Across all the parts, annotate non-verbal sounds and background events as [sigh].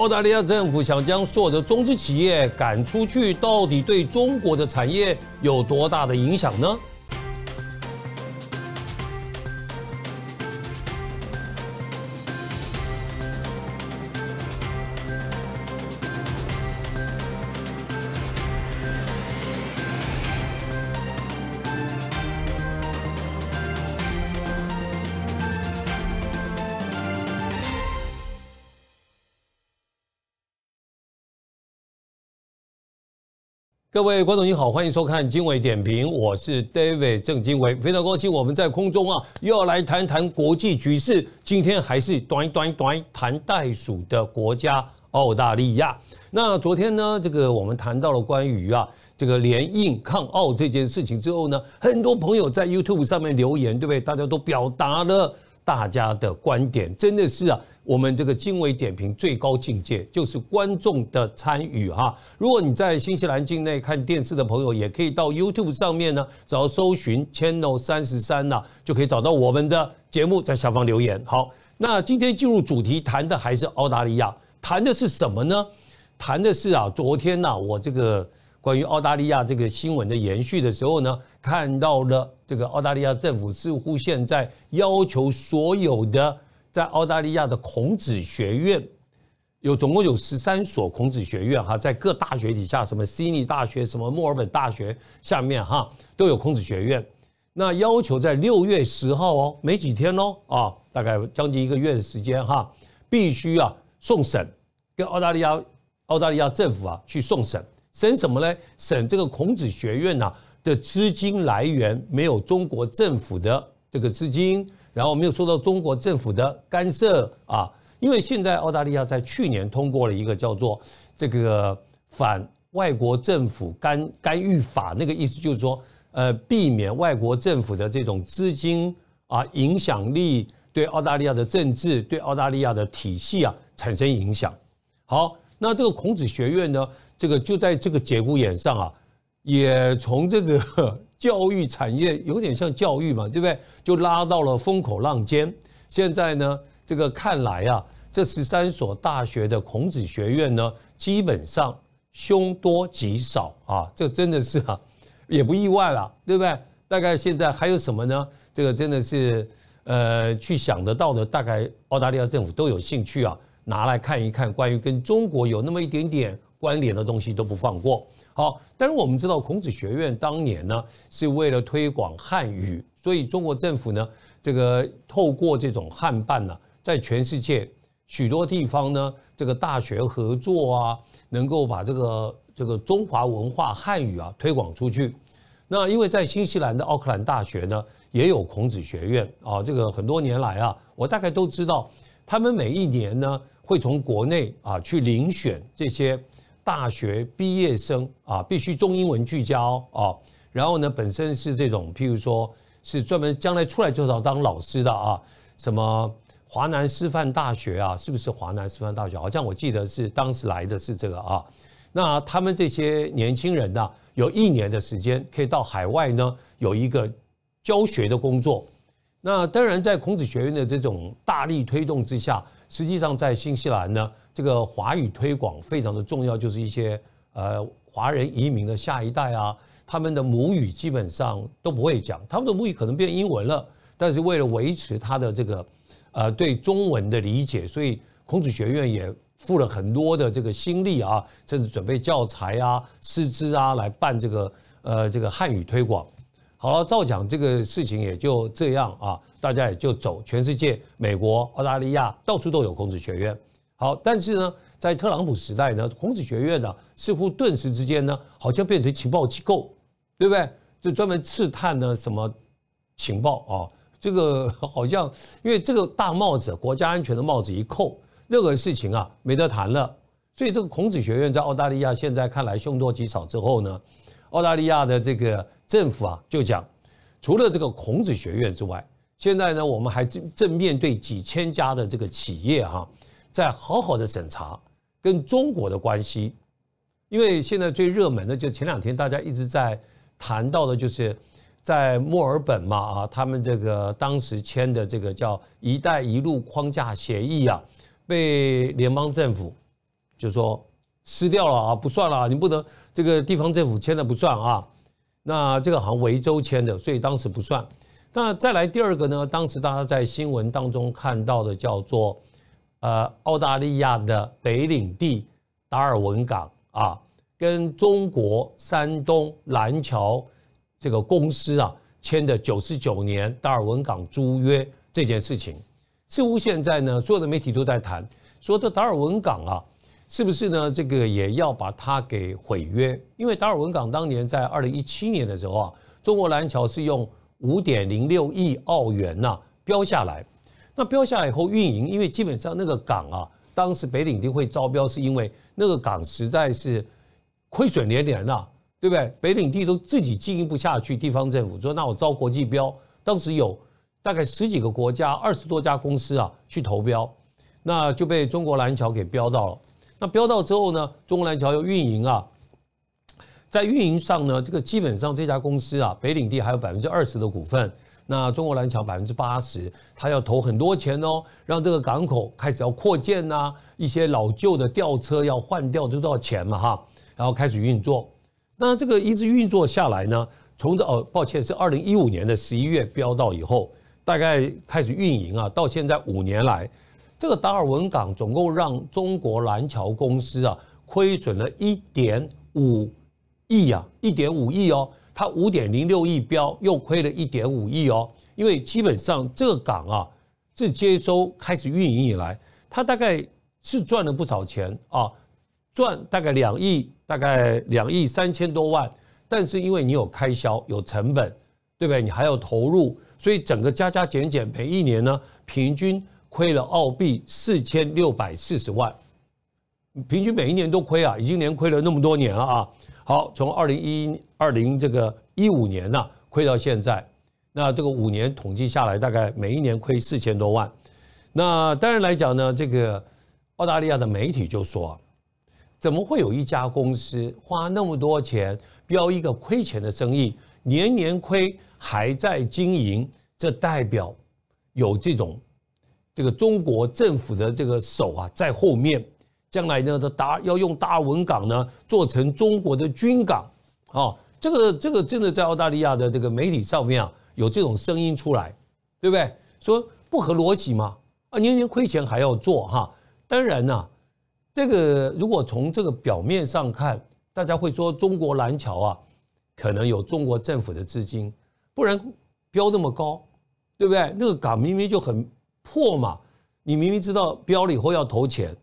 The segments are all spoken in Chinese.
澳大利亚政府想将所有的中资企业赶出去，到底对中国的产业有多大的影响呢？各位观众您好，欢迎收看经纬点评，我是 David 郑经纬，非常高兴我们在空中啊，又要来谈谈国际局势。今天还是短短短谈袋鼠的国家澳大利亚。那昨天呢，这个我们谈到了关于啊这个联印抗澳这件事情之后呢，很多朋友在 YouTube 上面留言，对不对？大家都表达了大家的观点，真的是啊。我们这个经纬点评最高境界就是观众的参与哈。如果你在新西兰境内看电视的朋友，也可以到 YouTube 上面呢，只要搜寻 Channel 三十三呐，就可以找到我们的节目，在下方留言。好，那今天进入主题谈的还是澳大利亚，谈的是什么呢？谈的是啊，昨天呐，我这个关于澳大利亚这个新闻的延续的时候呢，看到了这个澳大利亚政府似乎现在要求所有的。在澳大利亚的孔子学院，有总共有十三所孔子学院哈，在各大学底下，什么悉尼大学、什么墨尔本大学下面哈，都有孔子学院。那要求在六月十号哦，没几天咯，啊，大概将近一个月的时间哈，必须啊送审，跟澳大利亚澳大利亚政府啊去送审，审什么呢？审这个孔子学院呐的资金来源没有中国政府的这个资金。然后我们又说到中国政府的干涉啊，因为现在澳大利亚在去年通过了一个叫做这个反外国政府干干预法，那个意思就是说，呃，避免外国政府的这种资金啊、影响力对澳大利亚的政治、对澳大利亚的体系啊产生影响。好，那这个孔子学院呢，这个就在这个节骨眼上啊，也从这个。教育产业有点像教育嘛，对不对？就拉到了风口浪尖。现在呢，这个看来啊，这十三所大学的孔子学院呢，基本上凶多吉少啊。这真的是啊，也不意外了，对不对？大概现在还有什么呢？这个真的是，呃，去想得到的，大概澳大利亚政府都有兴趣啊，拿来看一看，关于跟中国有那么一点点关联的东西都不放过。好，但是我们知道孔子学院当年呢，是为了推广汉语，所以中国政府呢，这个透过这种汉办呢，在全世界许多地方呢，这个大学合作啊，能够把这个这个中华文化、汉语啊推广出去。那因为在新西兰的奥克兰大学呢，也有孔子学院啊，这个很多年来啊，我大概都知道，他们每一年呢，会从国内啊去遴选这些。大学毕业生啊，必须中英文聚焦啊。然后呢，本身是这种，譬如说是专门将来出来就是要当老师的啊，什么华南师范大学啊，是不是华南师范大学？好像我记得是当时来的是这个啊。那他们这些年轻人呢，有一年的时间可以到海外呢，有一个教学的工作。那当然，在孔子学院的这种大力推动之下，实际上在新西兰呢，这个华语推广非常的重要，就是一些呃华人移民的下一代啊，他们的母语基本上都不会讲，他们的母语可能变英文了，但是为了维持他的这个呃对中文的理解，所以孔子学院也付了很多的这个心力啊，甚至准备教材啊、师资啊来办这个呃这个汉语推广。好了，照讲这个事情也就这样啊，大家也就走。全世界，美国、澳大利亚到处都有孔子学院。好，但是呢，在特朗普时代呢，孔子学院呢似乎顿时之间呢，好像变成情报机构，对不对？就专门刺探呢什么情报啊。这个 [laughs] 好像因为这个大帽子，国家安全的帽子一扣，任何事情啊没得谈了。所以这个孔子学院在澳大利亚现在看来凶多吉少之后呢。澳大利亚的这个政府啊，就讲，除了这个孔子学院之外，现在呢，我们还正正面对几千家的这个企业哈，在好好的审查跟中国的关系，因为现在最热门的就前两天大家一直在谈到的，就是在墨尔本嘛啊，他们这个当时签的这个叫“一带一路”框架协议啊，被联邦政府就说撕掉了啊，不算了，你不能。这个地方政府签的不算啊，那这个好像维州签的，所以当时不算。那再来第二个呢，当时大家在新闻当中看到的叫做呃澳大利亚的北领地达尔文港啊，跟中国山东蓝桥这个公司啊签的九十九年达尔文港租约这件事情，似乎现在呢所有的媒体都在谈，说这达尔文港啊。是不是呢？这个也要把它给毁约，因为达尔文港当年在二零一七年的时候啊，中国蓝桥是用五点零六亿澳元呐标下来。那标下来以后运营，因为基本上那个港啊，当时北领地会招标，是因为那个港实在是亏损连连呐，对不对？北领地都自己经营不下去，地方政府说那我招国际标，当时有大概十几个国家、二十多家公司啊去投标，那就被中国蓝桥给标到了。那标到之后呢？中国南桥要运营啊，在运营上呢，这个基本上这家公司啊，北领地还有百分之二十的股份，那中国南桥百分之八十，他要投很多钱哦，让这个港口开始要扩建呐，一些老旧的吊车要换掉，这多少钱嘛哈，然后开始运作。那这个一直运作下来呢，从这哦，抱歉是二零一五年的十一月标到以后，大概开始运营啊，到现在五年来。这个达尔文港总共让中国蓝桥公司啊亏损了一点五亿啊，一点五亿哦，它五点零六亿标又亏了一点五亿哦，因为基本上这个港啊自接收开始运营以来，它大概是赚了不少钱啊，赚大概两亿，大概两亿三千多万，但是因为你有开销有成本，对不对？你还要投入，所以整个加加减减，每一年呢平均。亏了澳币四千六百四十万，平均每一年都亏啊，已经连亏了那么多年了啊。好，从二零一二零这个一五年呢，亏到现在，那这个五年统计下来，大概每一年亏四千多万。那当然来讲呢，这个澳大利亚的媒体就说，怎么会有一家公司花那么多钱标一个亏钱的生意，年年亏还在经营，这代表有这种。这个中国政府的这个手啊，在后面，将来呢，他打要用达尔文港呢，做成中国的军港啊。这个这个真的在澳大利亚的这个媒体上面啊，有这种声音出来，对不对？说不合逻辑嘛，啊，年年亏钱还要做哈。当然呢，这个如果从这个表面上看，大家会说中国蓝桥啊，可能有中国政府的资金，不然标那么高，对不对？那个港明明就很。破嘛？你明明知道标了以后要投钱，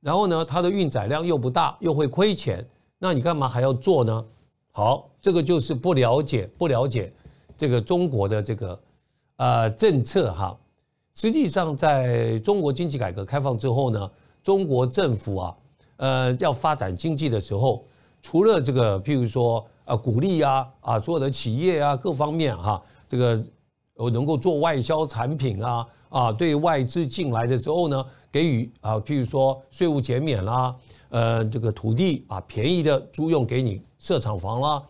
然后呢，它的运载量又不大，又会亏钱，那你干嘛还要做呢？好，这个就是不了解，不了解这个中国的这个啊政策哈。实际上，在中国经济改革开放之后呢，中国政府啊，呃，要发展经济的时候，除了这个，譬如说啊，鼓励啊啊，所有的企业啊，各方面哈，这个。我能够做外销产品啊啊！对外资进来的时候呢，给予啊，譬如说税务减免啦，呃，这个土地啊便宜的租用给你设厂房啦。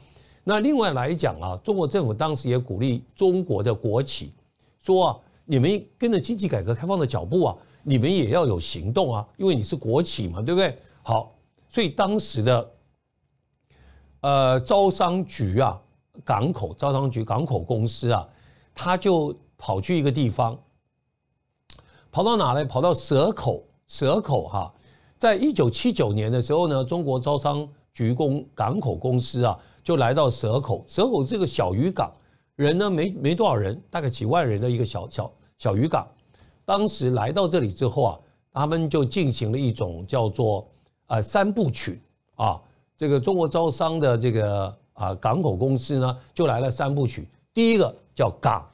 那另外来讲啊，中国政府当时也鼓励中国的国企说啊，你们跟着经济改革开放的脚步啊，你们也要有行动啊，因为你是国企嘛，对不对？好，所以当时的呃招商局啊，港口招商局港口公司啊。他就跑去一个地方，跑到哪呢？跑到蛇口，蛇口哈，在一九七九年的时候呢，中国招商局公港口公司啊，就来到蛇口。蛇口是个小渔港，人呢没没多少人，大概几万人的一个小小小渔港。当时来到这里之后啊，他们就进行了一种叫做啊三部曲啊，这个中国招商的这个啊港口公司呢，就来了三部曲，第一个。叫港，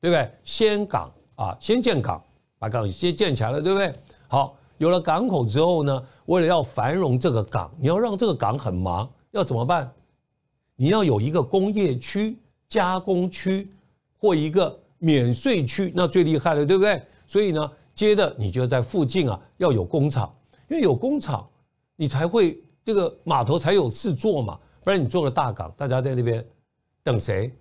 对不对？先港啊，先建港，把港先建起来了，对不对？好，有了港口之后呢，为了要繁荣这个港，你要让这个港很忙，要怎么办？你要有一个工业区、加工区或一个免税区，那最厉害了，对不对？所以呢，接着你就要在附近啊要有工厂，因为有工厂，你才会这个码头才有事做嘛，不然你做了大港，大家在那边等谁？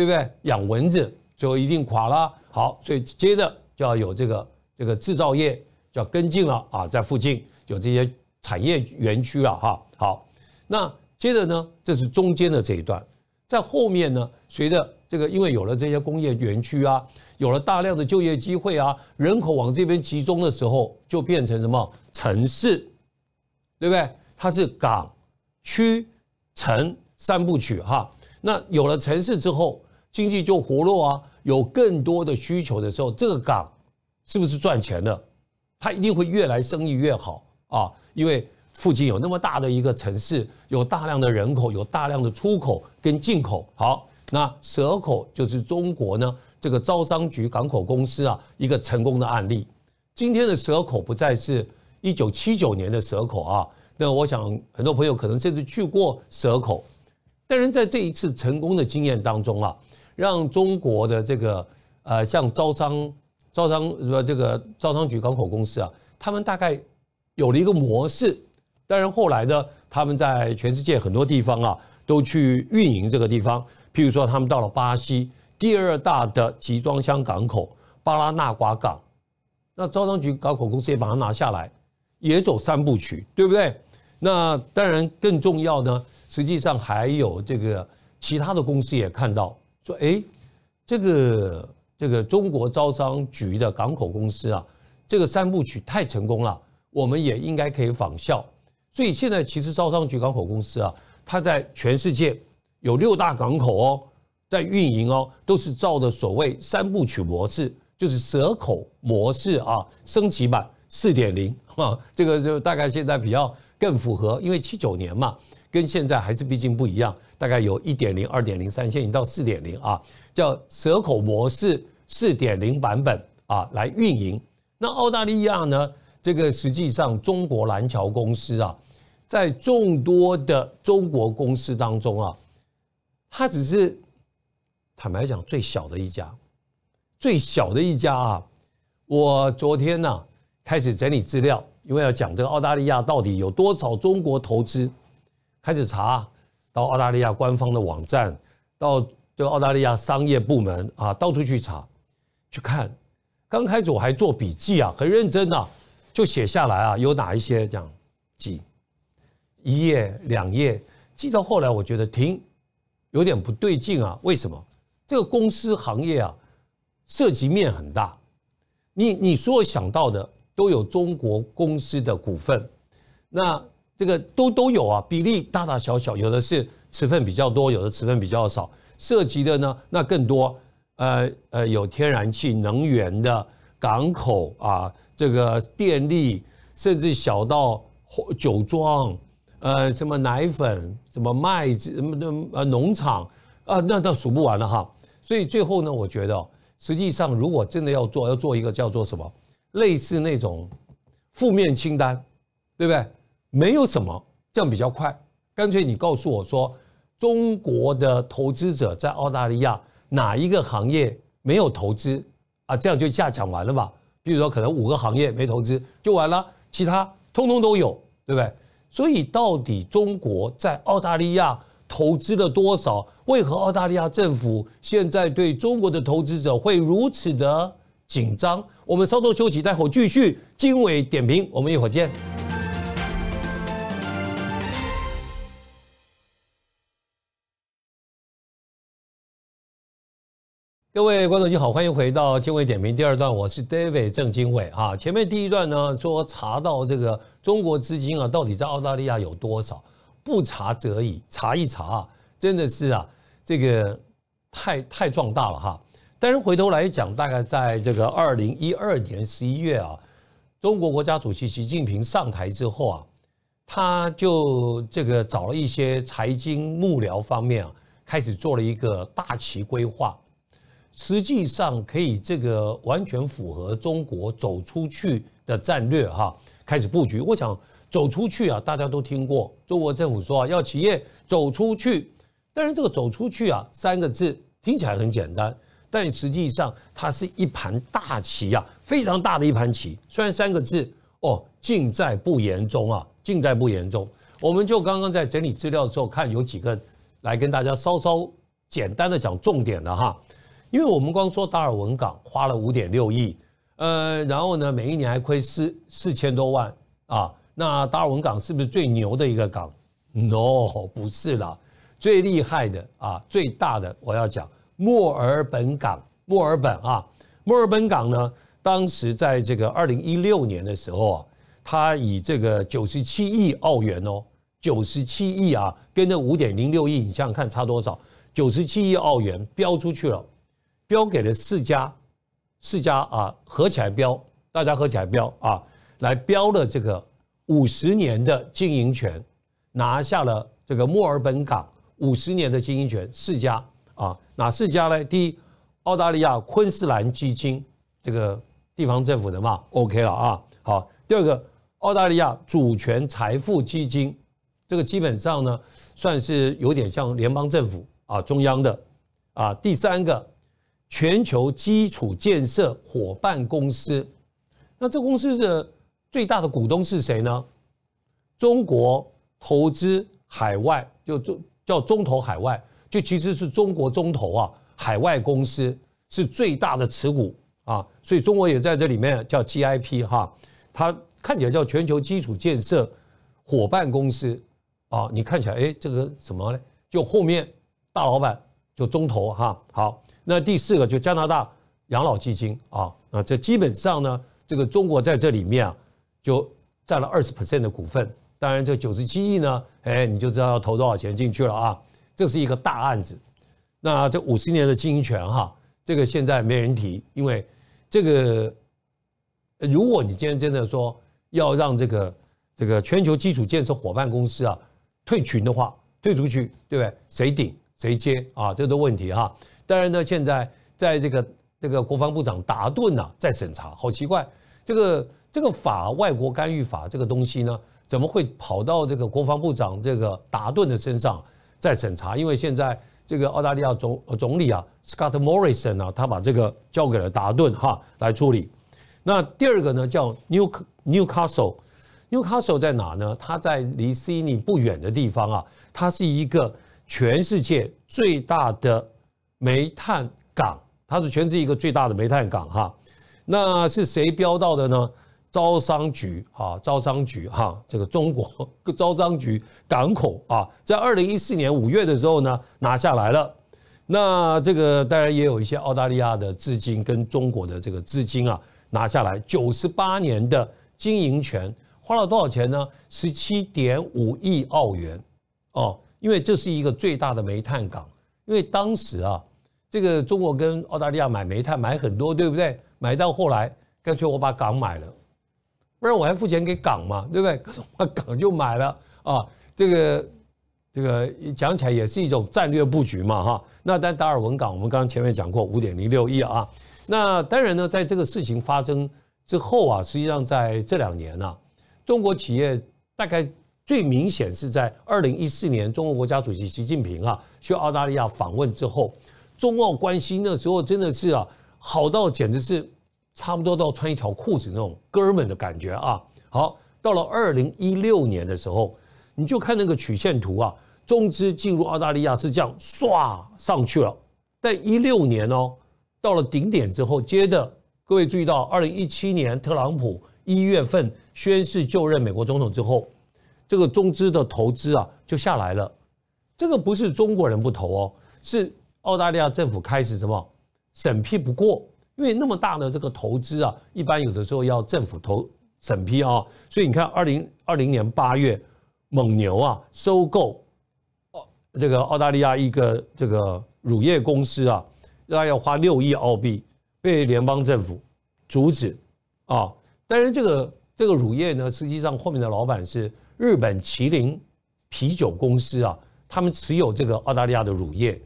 对不对？养蚊子最后一定垮了。好，所以接着就要有这个这个制造业就要跟进了啊，在附近有这些产业园区了哈。好，那接着呢，这是中间的这一段，在后面呢，随着这个因为有了这些工业园区啊，有了大量的就业机会啊，人口往这边集中的时候，就变成什么城市？对不对？它是港、区、城三部曲哈。那有了城市之后，经济就活络啊，有更多的需求的时候，这个港是不是赚钱的？它一定会越来生意越好啊，因为附近有那么大的一个城市，有大量的人口，有大量的出口跟进口。好，那蛇口就是中国呢这个招商局港口公司啊一个成功的案例。今天的蛇口不再是一九七九年的蛇口啊，那我想很多朋友可能甚至去过蛇口，但是在这一次成功的经验当中啊。让中国的这个呃，像招商招商呃，这个招商局港口公司啊，他们大概有了一个模式。但是后来呢，他们在全世界很多地方啊，都去运营这个地方。譬如说，他们到了巴西第二大的集装箱港口巴拉那瓜港，那招商局港口公司也把它拿下来，也走三部曲，对不对？那当然更重要呢，实际上还有这个其他的公司也看到。说哎，这个这个中国招商局的港口公司啊，这个三部曲太成功了，我们也应该可以仿效。所以现在其实招商局港口公司啊，它在全世界有六大港口哦，在运营哦，都是照的所谓三部曲模式，就是蛇口模式啊升级版四点零哈，这个就大概现在比较更符合，因为七九年嘛，跟现在还是毕竟不一样。大概有一点零、二点零、三千，一到四点零啊，叫蛇口模式四点零版本啊，来运营。那澳大利亚呢？这个实际上中国蓝桥公司啊，在众多的中国公司当中啊，它只是坦白讲最小的一家，最小的一家啊。我昨天呢开始整理资料，因为要讲这个澳大利亚到底有多少中国投资，开始查。到澳大利亚官方的网站，到这个澳大利亚商业部门啊，到处去查，去看。刚开始我还做笔记啊，很认真啊，就写下来啊，有哪一些这样记，一页两页记到后来，我觉得停，有点不对劲啊。为什么？这个公司行业啊，涉及面很大，你你所有想到的都有中国公司的股份，那。这个都都有啊，比例大大小小，有的是尺寸比较多，有的尺寸比较少。涉及的呢，那更多。呃呃，有天然气能源的港口啊，这个电力，甚至小到酒庄，呃，什么奶粉，什么麦，什么的，呃，农场啊，那倒数不完了哈。所以最后呢，我觉得实际上如果真的要做，要做一个叫做什么，类似那种负面清单，对不对？没有什么，这样比较快。干脆你告诉我说，中国的投资者在澳大利亚哪一个行业没有投资啊？这样就下讲完了吧。比如说，可能五个行业没投资就完了，其他通通都有，对不对？所以到底中国在澳大利亚投资了多少？为何澳大利亚政府现在对中国的投资者会如此的紧张？我们稍作休息，待会儿继续经纬点评，我们一会儿见。各位观众，你好，欢迎回到经纬点评第二段，我是 David 郑经纬啊。前面第一段呢，说查到这个中国资金啊，到底在澳大利亚有多少？不查则已，查一查啊，真的是啊，这个太太壮大了哈。但是回头来讲，大概在这个二零一二年十一月啊，中国国家主席习近平上台之后啊，他就这个找了一些财经幕僚方面啊，开始做了一个大旗规划。实际上可以这个完全符合中国走出去的战略哈，开始布局。我想走出去啊，大家都听过中国政府说啊，要企业走出去，但是这个走出去啊三个字听起来很简单，但实际上它是一盘大棋啊，非常大的一盘棋。虽然三个字哦，尽在不言中啊，尽在不言中。我们就刚刚在整理资料的时候看有几个来跟大家稍稍简单的讲重点的哈。因为我们光说达尔文港花了五点六亿，呃，然后呢，每一年还亏四四千多万啊。那达尔文港是不是最牛的一个港？No，不是啦，最厉害的啊，最大的我要讲墨尔本港，墨尔本啊，墨尔本港呢，当时在这个二零一六年的时候啊，它以这个九十七亿澳元哦，九十七亿啊，跟这五点零六亿，你想想看差多少？九十七亿澳元标出去了。标给了四家，四家啊合起来标，大家合起来标啊，来标了这个五十年的经营权，拿下了这个墨尔本港五十年的经营权。四家啊，哪四家呢？第一，澳大利亚昆士兰基金，这个地方政府的嘛，OK 了啊。好，第二个，澳大利亚主权财富基金，这个基本上呢，算是有点像联邦政府啊，中央的啊。第三个。全球基础建设伙伴公司，那这公司的最大的股东是谁呢？中国投资海外就中叫中投海外，就其实是中国中投啊，海外公司是最大的持股啊，所以中国也在这里面叫 GIP 哈，它看起来叫全球基础建设伙伴公司啊，你看起来哎这个什么呢？就后面大老板就中投哈好。那第四个就加拿大养老基金啊啊，这基本上呢，这个中国在这里面啊，就占了二十 percent 的股份。当然，这九十七亿呢，哎，你就知道要投多少钱进去了啊，这是一个大案子。那这五十年的经营权哈，这个现在没人提，因为这个，如果你今天真的说要让这个这个全球基础建设伙伴公司啊退群的话，退出去对不对？谁顶谁接啊，这都问题哈。当然呢，现在在这个这个国防部长达顿啊，在审查，好奇怪，这个这个法外国干预法这个东西呢，怎么会跑到这个国防部长这个达顿的身上在审查？因为现在这个澳大利亚总总理啊，Scott Morrison 啊，他把这个交给了达顿哈来处理。那第二个呢，叫 New Newcastle，Newcastle 在哪呢？它在离 Sydney 不远的地方啊，它是一个全世界最大的。煤炭港，它是全是一个最大的煤炭港哈，那是谁标到的呢？招商局啊，招商局哈，这个中国 [laughs] 招商局港口啊，在二零一四年五月的时候呢，拿下来了。那这个当然也有一些澳大利亚的资金跟中国的这个资金啊，拿下来九十八年的经营权，花了多少钱呢？十七点五亿澳元哦，因为这是一个最大的煤炭港，因为当时啊。这个中国跟澳大利亚买煤炭买很多，对不对？买到后来干脆我把港买了，不然我还付钱给港嘛，对不对？那港就买了啊。这个这个讲起来也是一种战略布局嘛，哈。那但达尔文港，我们刚刚前面讲过五点零六亿啊。那当然呢，在这个事情发生之后啊，实际上在这两年呢，中国企业大概最明显是在二零一四年，中国国家主席习近平啊去澳大利亚访问之后。中澳关系那时候真的是啊，好到简直是差不多到穿一条裤子那种哥们的感觉啊。好，到了二零一六年的时候，你就看那个曲线图啊，中资进入澳大利亚是这样唰上去了。但一六年哦，到了顶点之后，接着各位注意到二零一七年特朗普一月份宣誓就任美国总统之后，这个中资的投资啊就下来了。这个不是中国人不投哦，是。澳大利亚政府开始什么审批不过，因为那么大的这个投资啊，一般有的时候要政府投审批啊。所以你看，二零二零年八月，蒙牛啊收购澳这个澳大利亚一个这个乳业公司啊，概要花六亿澳币，被联邦政府阻止啊。但是这个这个乳业呢，实际上后面的老板是日本麒麟啤酒公司啊，他们持有这个澳大利亚的乳业。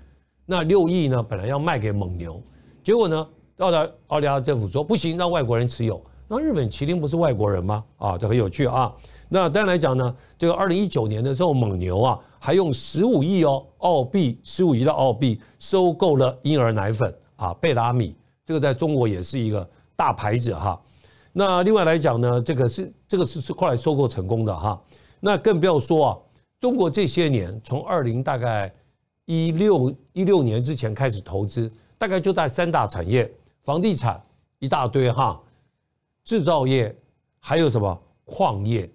那六亿呢？本来要卖给蒙牛，结果呢，澳大澳大利亚政府说不行，让外国人持有。那日本麒麟不是外国人吗？啊，这很有趣啊。那当然来讲呢，这个二零一九年的时候，蒙牛啊，还用十五亿哦澳币，十五亿的澳币收购了婴儿奶粉啊贝拉米，这个在中国也是一个大牌子哈。那另外来讲呢，这个是这个是是后来收购成功的哈。那更不要说啊，中国这些年从二零大概。一六一六年之前开始投资，大概就在三大产业：房地产一大堆哈，制造业，还有什么矿业，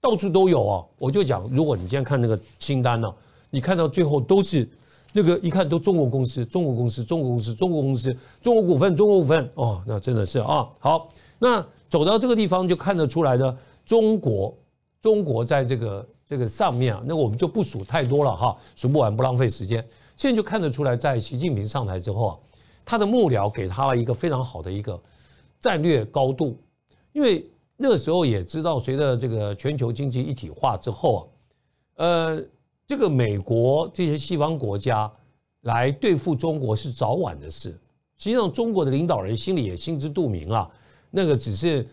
到处都有哦。我就讲，如果你今天看那个清单呢，你看到最后都是那个一看都中国公司，中国公司，中国公司，中国公司，中国股份，中国股份哦，那真的是啊。好，那走到这个地方就看得出来的，中国，中国在这个。这个上面啊，那我们就不数太多了哈，数不完不浪费时间。现在就看得出来，在习近平上台之后啊，他的幕僚给他了一个非常好的一个战略高度，因为那时候也知道，随着这个全球经济一体化之后啊，呃，这个美国这些西方国家来对付中国是早晚的事。实际上，中国的领导人心里也心知肚明了，那个只是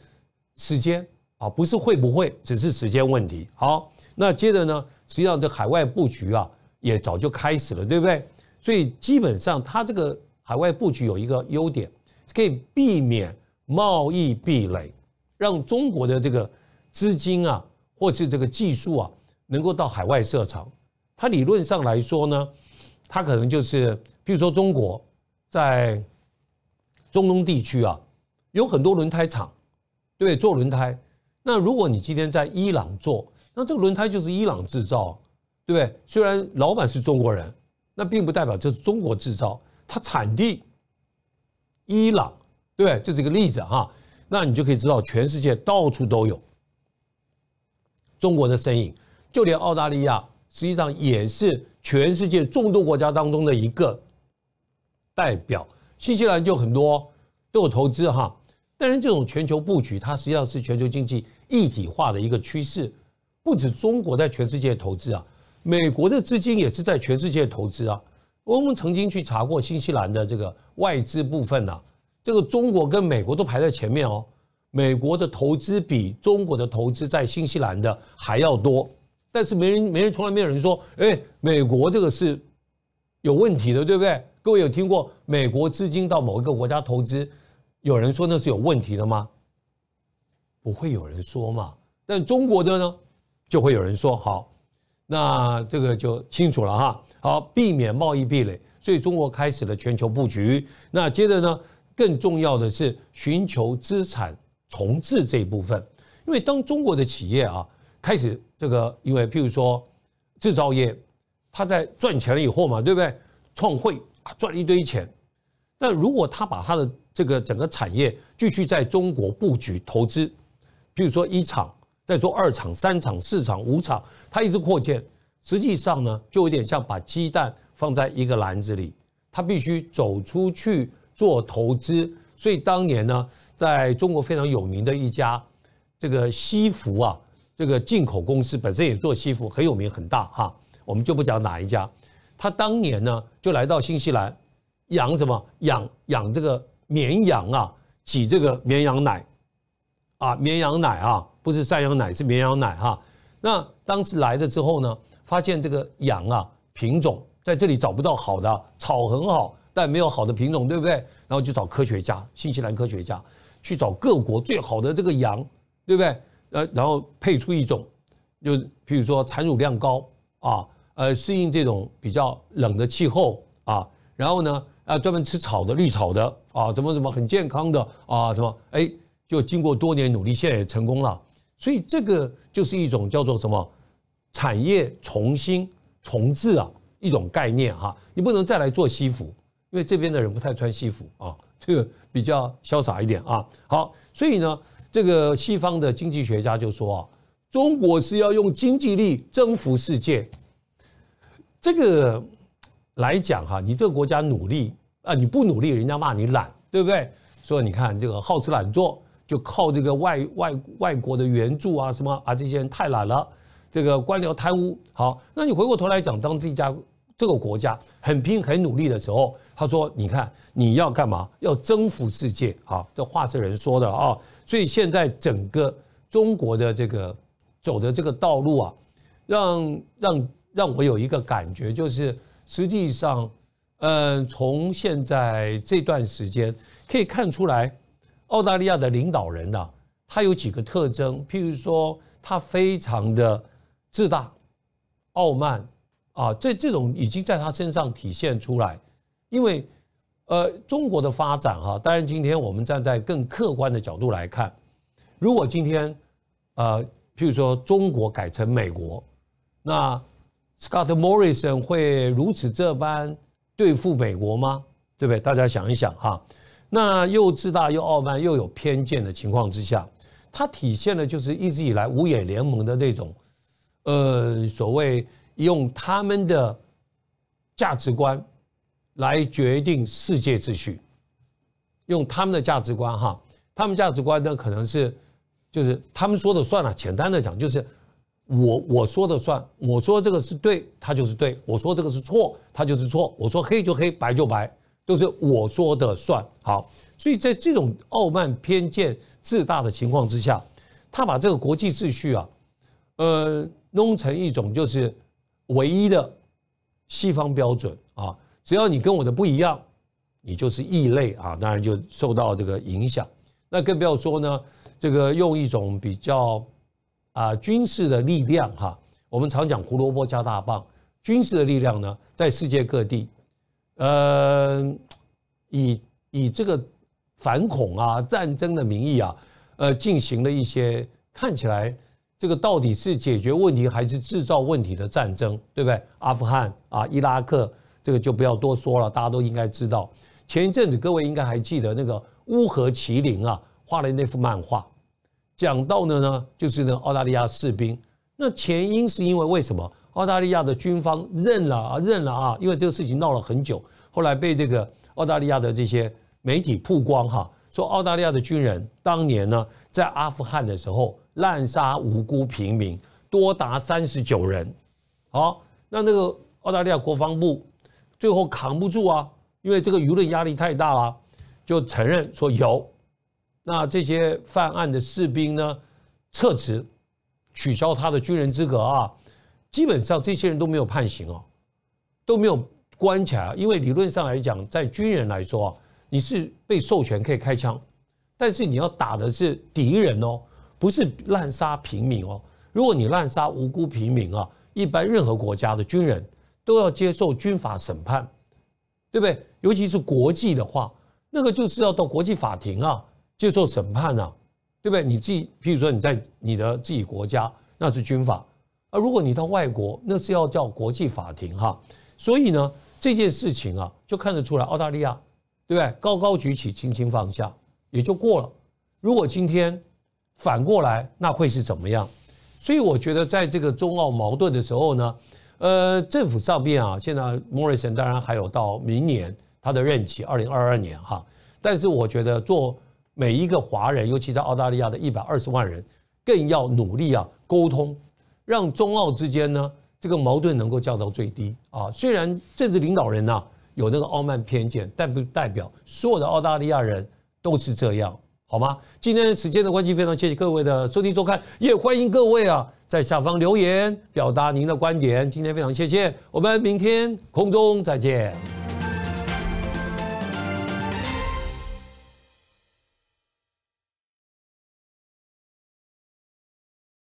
时间啊，不是会不会，只是时间问题。好。那接着呢？实际上，这海外布局啊，也早就开始了，对不对？所以基本上，它这个海外布局有一个优点，可以避免贸易壁垒，让中国的这个资金啊，或是这个技术啊，能够到海外设厂。它理论上来说呢，它可能就是，比如说中国在中东地区啊，有很多轮胎厂，对，做轮胎。那如果你今天在伊朗做，那这个轮胎就是伊朗制造，对不对？虽然老板是中国人，那并不代表这是中国制造，它产地伊朗，对不对？这是一个例子哈。那你就可以知道，全世界到处都有中国的身影，就连澳大利亚实际上也是全世界众多国家当中的一个代表。新西兰就很多都有投资哈，但是这种全球布局，它实际上是全球经济一体化的一个趋势。不止中国在全世界投资啊，美国的资金也是在全世界投资啊。我们曾经去查过新西兰的这个外资部分啊，这个中国跟美国都排在前面哦。美国的投资比中国的投资在新西兰的还要多，但是没人没人从来没有人说，哎，美国这个是有问题的，对不对？各位有听过美国资金到某一个国家投资，有人说那是有问题的吗？不会有人说嘛，但中国的呢？就会有人说好，那这个就清楚了哈。好，避免贸易壁垒，所以中国开始了全球布局。那接着呢，更重要的是寻求资产重置这一部分，因为当中国的企业啊开始这个，因为譬如说制造业，它在赚钱了以后嘛，对不对？创汇啊，赚了一堆钱，但如果他把他的这个整个产业继续在中国布局投资，比如说一厂。再做二厂、三厂、四厂、五厂，它一直扩建，实际上呢，就有点像把鸡蛋放在一个篮子里，它必须走出去做投资。所以当年呢，在中国非常有名的一家这个西服啊，这个进口公司本身也做西服，很有名很大哈。我们就不讲哪一家，他当年呢就来到新西兰养什么养养这个绵羊啊，挤这个绵羊奶啊，绵羊奶啊。不是山羊奶，是绵羊奶哈。那当时来了之后呢，发现这个羊啊品种在这里找不到好的草很好，但没有好的品种，对不对？然后就找科学家，新西兰科学家去找各国最好的这个羊，对不对？呃，然后配出一种，就比如说产乳量高啊，呃，适应这种比较冷的气候啊，然后呢啊专门吃草的绿草的啊，怎么怎么很健康的啊，什么哎，就经过多年努力，现在也成功了。所以这个就是一种叫做什么产业重新重置啊，一种概念哈。你不能再来做西服，因为这边的人不太穿西服啊，[laughs] 这个比较潇洒一点啊。好，所以呢，这个西方的经济学家就说啊，中国是要用经济力征服世界。这个来讲哈，你这个国家努力啊，你不努力，人家骂你懒，对不对？说你看这个好吃懒做。就靠这个外外外国的援助啊，什么啊？这些人太懒了，这个官僚贪污。好，那你回过头来讲，当这家这个国家很拼很努力的时候，他说：“你看，你要干嘛？要征服世界啊！”这话是人说的啊。所以现在整个中国的这个走的这个道路啊，让让让我有一个感觉，就是实际上，嗯，从现在这段时间可以看出来。澳大利亚的领导人呢，他有几个特征，譬如说，他非常的自大、傲慢啊，这这种已经在他身上体现出来。因为，呃，中国的发展哈，当然今天我们站在更客观的角度来看，如果今天，呃，譬如说中国改成美国，那 Scott Morrison 会如此这般对付美国吗？对不对？大家想一想啊。那又自大又傲慢又有偏见的情况之下，它体现的就是一直以来五眼联盟的那种，呃，所谓用他们的价值观来决定世界秩序，用他们的价值观哈，他们价值观呢可能是就是他们说的算了，简单的讲就是我我说的算，我说这个是对，他就是对；我说这个是错，他就是错；我说黑就黑，白就白。都是我说的算。好，所以在这种傲慢、偏见、自大的情况之下，他把这个国际秩序啊，呃，弄成一种就是唯一的西方标准啊。只要你跟我的不一样，你就是异类啊，当然就受到这个影响。那更不要说呢，这个用一种比较啊军事的力量哈。我们常讲胡萝卜加大棒，军事的力量呢，在世界各地。呃，以以这个反恐啊、战争的名义啊，呃，进行了一些看起来这个到底是解决问题还是制造问题的战争，对不对？阿富汗啊、伊拉克，这个就不要多说了，大家都应该知道。前一阵子各位应该还记得那个乌合麒麟啊画的那幅漫画，讲到的呢，就是那澳大利亚士兵。那前因是因为为什么？澳大利亚的军方认了啊，认了啊，因为这个事情闹了很久，后来被这个澳大利亚的这些媒体曝光哈，说澳大利亚的军人当年呢在阿富汗的时候滥杀无辜平民多达三十九人。好，那那个澳大利亚国防部最后扛不住啊，因为这个舆论压力太大了，就承认说有，那这些犯案的士兵呢撤职，取消他的军人资格啊。基本上这些人都没有判刑哦，都没有关起来，因为理论上来讲，在军人来说啊，你是被授权可以开枪，但是你要打的是敌人哦，不是滥杀平民哦。如果你滥杀无辜平民啊，一般任何国家的军人都要接受军法审判，对不对？尤其是国际的话，那个就是要到国际法庭啊接受审判啊，对不对？你自己，比如说你在你的自己国家，那是军法。如果你到外国，那是要叫国际法庭哈，所以呢，这件事情啊，就看得出来澳大利亚，对不对？高高举起，轻轻放下，也就过了。如果今天反过来，那会是怎么样？所以我觉得，在这个中澳矛盾的时候呢，呃，政府上面啊，现在 Morrisson 当然还有到明年他的任期二零二二年哈，但是我觉得，做每一个华人，尤其在澳大利亚的一百二十万人，更要努力啊，沟通。让中澳之间呢，这个矛盾能够降到最低啊！虽然政治领导人呢有那个傲慢偏见，但不代表所有的澳大利亚人都是这样，好吗？今天时间的关系，非常谢谢各位的收听收看，也欢迎各位啊在下方留言表达您的观点。今天非常谢谢，我们明天空中再见。